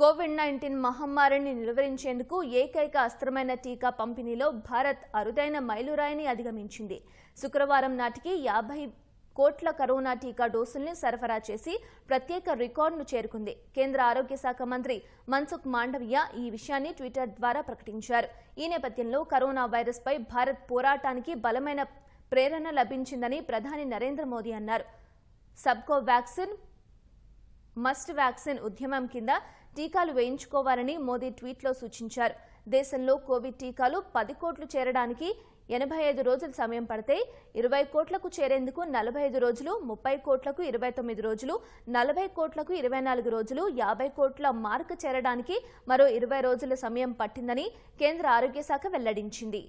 Covid nineteen మహమ్మారిని నిలువరించేందుకు ఏకైక అస్త్రమైన టీకా పంపిణీలో భారత్ అరుదైన మైలురాయిని అధిగమించింది శుక్రవారం నాటికి యాభై కోట్ల కరోనా టీకా డోసుల్ని సరఫరా చేసి ప్రత్యేక రికార్డును చేరుకుంది కేంద్ర ఆరోగ్య శాఖ మంత్రి మన్సుఖ్ మాండవియ ఈ విషయాన్ని ట్విట్టర్ ద్వారా ప్రకటించారు ఈ నేపథ్యంలో కరోనా వైరస్పై భారత్ పోరాటానికి బలమైన ప్రేరణ లభించిందని ప్రధాని నరేంద్ర మోదీ అన్నారు సబ్కో వ్యాక్సిన్ మస్ట్ వ్యాక్సిన్ ఉద్యమం కింద టీకాలు వేయించుకోవాలని మోదీ ట్వీట్లో సూచించారు దేశంలో కోవిడ్ టీకాలు పది కోట్లు చేరడానికి ఎనభై ఐదు రోజులు సమయం పడితే ఇరవై కోట్లకు చేరేందుకు నలభై ఐదు రోజులు ముప్పై కోట్లకు ఇరవై తొమ్మిది రోజులు నలభై కోట్లకు ఇరవై నాలుగు రోజులు యాభై కోట్ల మార్కు చేరడానికి మరో ఇరవై రోజుల సమయం పట్టిందని కేంద్ర ఆరోగ్య శాఖ వెల్లడించింది